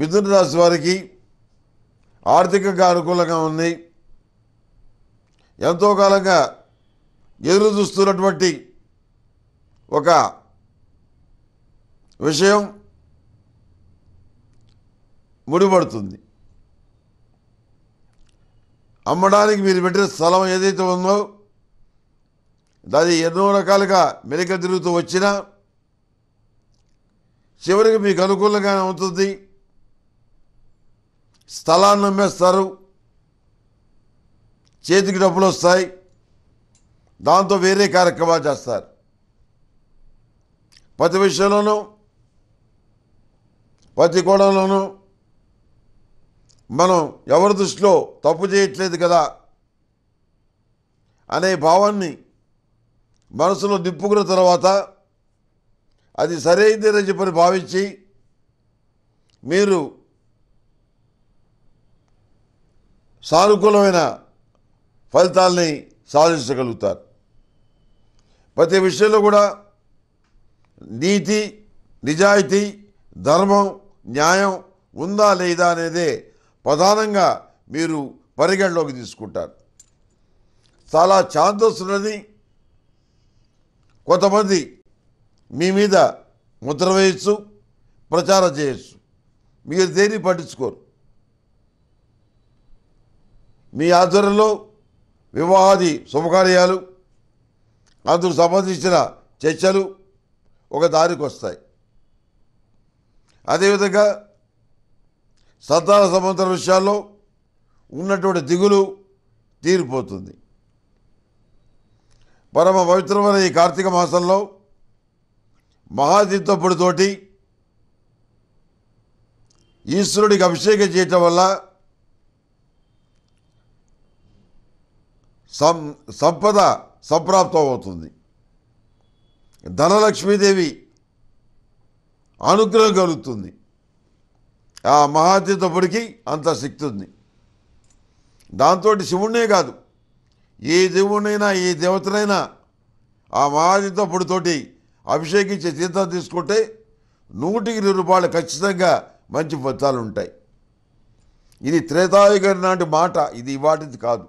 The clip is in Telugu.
మిథున రాశి వారికి ఆర్థికంగా అనుకూలంగా ఉంది ఎంతో కాలంగా ఎదురు చూస్తున్నటువంటి ఒక విషయం ముడిపడుతుంది అమ్మడానికి మీరు పెట్టిన స్థలం ఏదైతే ఉందో అది ఎన్నో రకాలుగా మెలిక తిరుగుతూ వచ్చినా చివరికి మీకు అనుకూలంగానే ఉంటుంది స్థలాన్ని అమ్మేస్తారు చేతికి డబ్బులు వస్తాయి దాంతో వేరే కార్యక్రమాలు చేస్తారు ప్రతి విషయంలోనూ ప్రతి కోణంలోనూ మనం ఎవరి దృష్టిలో తప్పు చేయట్లేదు కదా అనే భావాన్ని మనసులో నిప్పుకున్న తర్వాత అది సరైనదేనని చెప్పని భావించి మీరు సానుకూలమైన ఫలితాలని సాధించగలుగుతారు ప్రతి విషయంలో కూడా నీతి నిజాయితీ ధర్మం న్యాయం ఉందా లేదా అనేదే ప్రధానంగా మీరు పరిగణలోకి తీసుకుంటారు చాలా ఛాందస్సున్నది కొంతమంది మీ మీద ముద్ర వేయచ్చు ప్రచారం చేయొచ్చు మీరు దేన్ని పట్టించుకోరు మీ ఆధ్వర్యంలో వివాహాది శుభకార్యాలు అందుకు సంబంధించిన చర్చలు ఒక దారికి వస్తాయి అదేవిధంగా సంతాన సంబంధం విషయాల్లో ఉన్నటువంటి దిగులు తీరిపోతుంది పరమ పవిత్రమైన ఈ కార్తీక మాసంలో మహాదిత్తప్పుడితోటి ఈశ్వరుడికి అభిషేకం చేయటం వల్ల సం సంపద సంప్రాప్తం అవుతుంది ధనలక్ష్మీదేవి అనుగ్రహం కలుగుతుంది ఆ మహాతీతప్పటికి అంత శక్తి ఉంది దాంతో శివుణ్ణే కాదు ఏ దేవుణ్ణైనా ఏ దేవతనైనా ఆ మహాతీతప్పుడితోటి అభిషేకించే తీర్థం తీసుకుంటే నూటికి రెండు రూపాయలు ఖచ్చితంగా మంచి ఫలితాలు ఉంటాయి ఇది త్రేతాయుగారి నాటి మాట ఇది వాటిది కాదు